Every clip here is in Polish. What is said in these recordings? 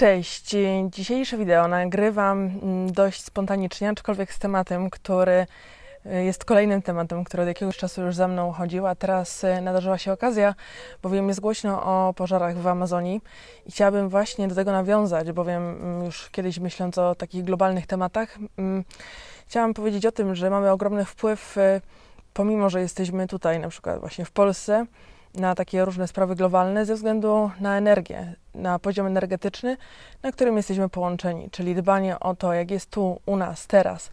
Cześć! Dzisiejsze wideo nagrywam mm, dość spontanicznie, aczkolwiek z tematem, który y, jest kolejnym tematem, który od jakiegoś czasu już za mną chodził, a teraz y, nadarzyła się okazja, bowiem jest głośno o pożarach w Amazonii i chciałabym właśnie do tego nawiązać, bowiem mm, już kiedyś myśląc o takich globalnych tematach, mm, chciałam powiedzieć o tym, że mamy ogromny wpływ, y, pomimo że jesteśmy tutaj, na przykład właśnie w Polsce, na takie różne sprawy globalne ze względu na energię, na poziom energetyczny, na którym jesteśmy połączeni, czyli dbanie o to, jak jest tu, u nas, teraz,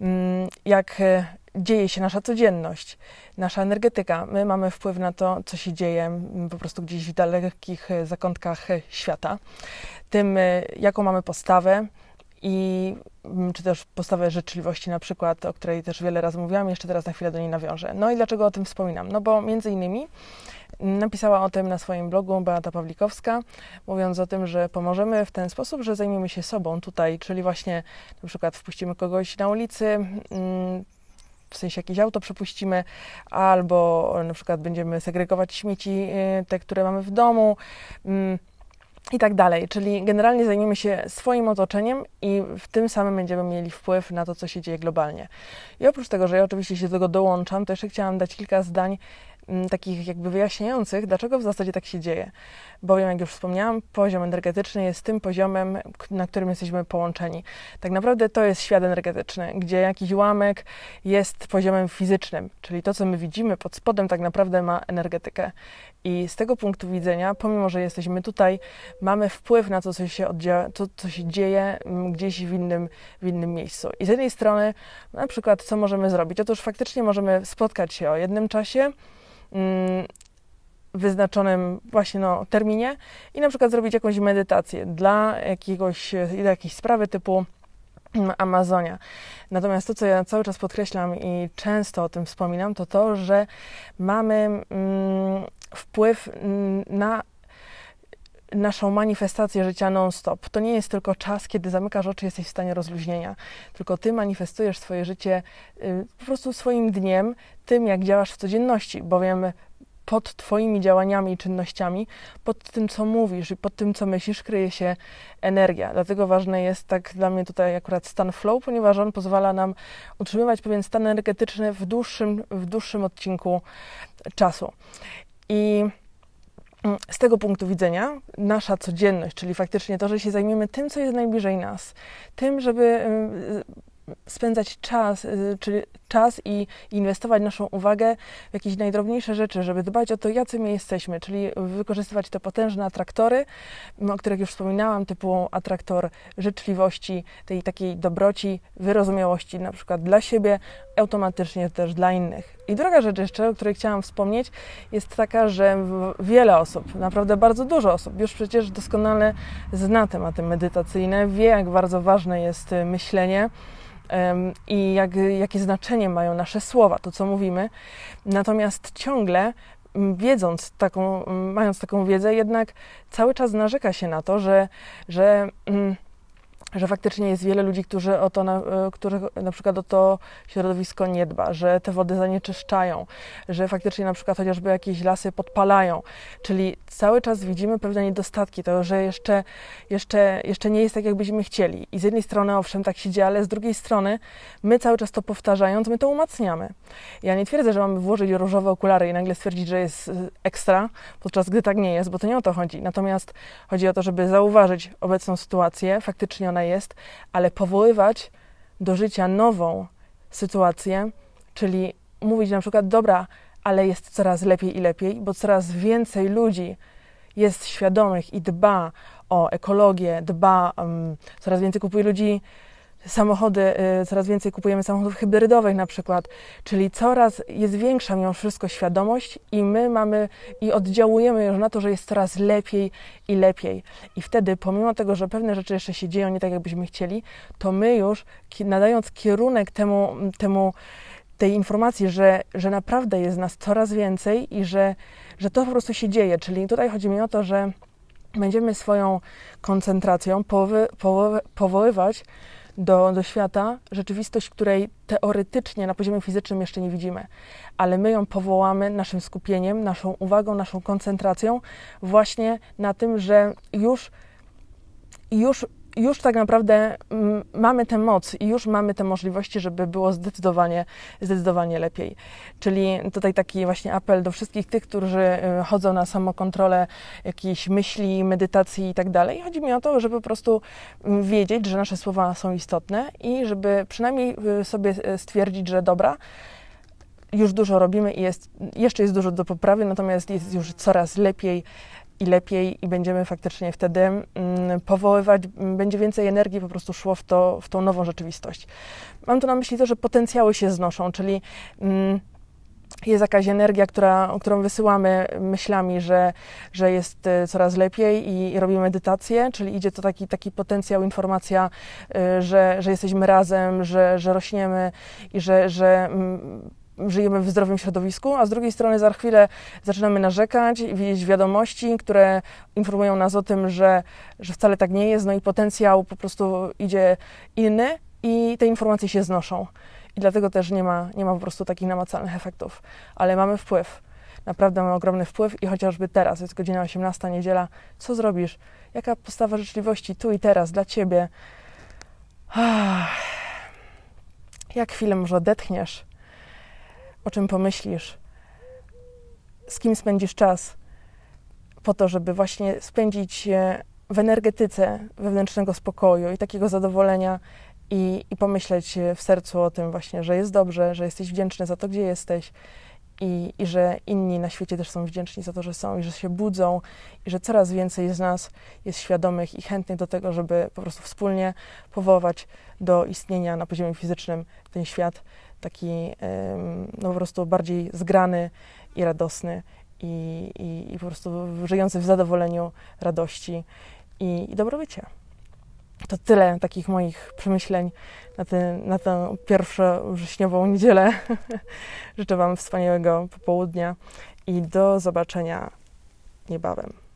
mm, jak e, dzieje się nasza codzienność, nasza energetyka. My mamy wpływ na to, co się dzieje po prostu gdzieś w dalekich e, zakątkach e, świata, tym, jaką mamy postawę, i mm, czy też postawę życzliwości na przykład, o której też wiele razy mówiłam, jeszcze teraz na chwilę do niej nawiążę. No i dlaczego o tym wspominam? No bo między innymi mm, napisała o tym na swoim blogu Beata Pawlikowska, mówiąc o tym, że pomożemy w ten sposób, że zajmiemy się sobą tutaj, czyli właśnie na przykład wpuścimy kogoś na ulicy, mm, w sensie jakieś auto przepuścimy, albo na przykład będziemy segregować śmieci, y, te, które mamy w domu i tak dalej. Czyli generalnie zajmiemy się swoim otoczeniem i w tym samym będziemy mieli wpływ na to, co się dzieje globalnie. I oprócz tego, że ja oczywiście się do tego dołączam, to jeszcze chciałam dać kilka zdań m, mm, takich jakby wyjaśniających, dlaczego w zasadzie tak się dzieje. Bowiem, jak już wspomniałam, poziom energetyczny jest tym poziomem, na którym jesteśmy połączeni. Tak naprawdę to jest świat energetyczny, gdzie jakiś ułamek jest poziomem fizycznym, czyli to, co my widzimy pod spodem, tak naprawdę ma energetykę. I z tego punktu widzenia, pomimo że jesteśmy tutaj, mamy wpływ na to, co się, to, co się dzieje mm, gdzieś w innym, w innym miejscu. I z jednej strony, na przykład, co możemy zrobić? Otóż faktycznie możemy spotkać się o jednym czasie. Mm, wyznaczonym właśnie no, terminie i na przykład zrobić jakąś medytację dla jakiegoś, dla jakiejś sprawy typu mm, Amazonia. Natomiast to, co ja cały czas podkreślam i często o tym wspominam, to to, że mamy mm, wpływ mm, na naszą manifestację życia non-stop. To nie jest tylko czas, kiedy zamykasz oczy, jesteś w stanie rozluźnienia, tylko ty manifestujesz swoje życie y, po prostu swoim dniem, tym jak działasz w codzienności, bowiem pod Twoimi działaniami i czynnościami, pod tym, co mówisz i pod tym, co myślisz, kryje się energia. Dlatego ważny jest tak dla mnie tutaj akurat stan flow, ponieważ on pozwala nam utrzymywać pewien stan energetyczny w dłuższym, w dłuższym odcinku czasu. I mm, z tego punktu widzenia nasza codzienność, czyli faktycznie to, że się zajmiemy tym, co jest najbliżej nas, tym, żeby mm, spędzać czas, y, czyli czas i inwestować naszą uwagę w jakieś najdrobniejsze rzeczy, żeby dbać o to, jacy my jesteśmy, czyli wykorzystywać te potężne atraktory, no, o których już wspominałam, typu atraktor życzliwości, tej takiej dobroci, wyrozumiałości, na przykład dla siebie, automatycznie też dla innych. I druga rzecz jeszcze, o której chciałam wspomnieć, jest taka, że wiele osób, naprawdę bardzo dużo osób, już przecież doskonale zna tematy medytacyjne, wie, jak bardzo ważne jest y, myślenie, i jak, jakie znaczenie mają nasze słowa, to co mówimy. Natomiast ciągle wiedząc taką, mając taką wiedzę, jednak cały czas narzeka się na to, że, że mm, że faktycznie jest wiele ludzi, którzy o to, na, e, których na przykład o to środowisko nie dba, że te wody zanieczyszczają, że faktycznie na przykład chociażby jakieś lasy podpalają. Czyli cały czas widzimy pewne niedostatki, to, że jeszcze, jeszcze, jeszcze nie jest tak, jakbyśmy chcieli. I z jednej strony owszem, tak się dzieje, ale z drugiej strony my cały czas to powtarzając, my to umacniamy. Ja nie twierdzę, że mamy włożyć różowe okulary i nagle stwierdzić, że jest e, ekstra, podczas gdy tak nie jest, bo to nie o to chodzi. Natomiast chodzi o to, żeby zauważyć obecną sytuację, faktycznie ona ona jest, ale powoływać do życia nową sytuację, czyli mówić na przykład, dobra, ale jest coraz lepiej i lepiej, bo coraz więcej ludzi jest świadomych i dba o ekologię, dba, um, coraz więcej kupuje ludzi samochody, y, coraz więcej kupujemy samochodów hybrydowych na przykład, czyli coraz jest większa mimo wszystko świadomość i my mamy i oddziałujemy już na to, że jest coraz lepiej i lepiej. I wtedy, pomimo tego, że pewne rzeczy jeszcze się dzieją nie tak, jakbyśmy chcieli, to my już nadając kierunek temu, temu tej informacji, że, że naprawdę jest nas coraz więcej i że, że to po prostu się dzieje. Czyli tutaj chodzi mi o to, że będziemy swoją koncentracją powo, powoływać do, do świata rzeczywistość, której teoretycznie na poziomie fizycznym jeszcze nie widzimy, ale my ją powołamy naszym skupieniem, naszą uwagą, naszą koncentracją właśnie na tym, że już, już już tak naprawdę mm, mamy tę moc i już mamy te możliwości, żeby było zdecydowanie, zdecydowanie lepiej. Czyli tutaj taki właśnie apel do wszystkich tych, którzy y, chodzą na samokontrolę jakiejś myśli, medytacji i tak dalej. Chodzi mi o to, żeby po prostu mm, wiedzieć, że nasze słowa są istotne i żeby przynajmniej y, sobie y, stwierdzić, że dobra, już dużo robimy i jest, jeszcze jest dużo do poprawy, natomiast jest już coraz lepiej, i lepiej i będziemy faktycznie wtedy mm, powoływać, mm, będzie więcej energii po prostu szło w, to, w tą nową rzeczywistość. Mam tu na myśli to, że potencjały się znoszą, czyli mm, jest jakaś energia, która, którą wysyłamy myślami, że, że jest e, coraz lepiej i robimy medytację, czyli idzie to taki, taki potencjał, informacja, e, że, że jesteśmy razem, że, że rośniemy i że, że żyjemy w zdrowym środowisku, a z drugiej strony za chwilę zaczynamy narzekać, widzieć wiadomości, które informują nas o tym, że, że wcale tak nie jest, no i potencjał po prostu idzie inny i te informacje się znoszą. I dlatego też nie ma, nie ma po prostu takich namacalnych efektów, ale mamy wpływ. Naprawdę mamy ogromny wpływ i chociażby teraz, jest godzina 18, niedziela, co zrobisz? Jaka postawa życzliwości tu i teraz dla Ciebie? Jak chwilę może odetchniesz? o czym pomyślisz, z kim spędzisz czas, po to, żeby właśnie spędzić w energetyce wewnętrznego spokoju i takiego zadowolenia i, i pomyśleć w sercu o tym właśnie, że jest dobrze, że jesteś wdzięczny za to, gdzie jesteś, i, i że inni na świecie też są wdzięczni za to, że są i że się budzą i że coraz więcej z nas jest świadomych i chętnych do tego, żeby po prostu wspólnie powołać do istnienia na poziomie fizycznym ten świat taki no po prostu bardziej zgrany i radosny i, i, i po prostu żyjący w zadowoleniu, radości i, i dobrobycie to tyle takich moich przemyśleń na, tę, na tę pierwszą wrześniową niedzielę. Życzę Wam wspaniałego popołudnia i do zobaczenia niebawem.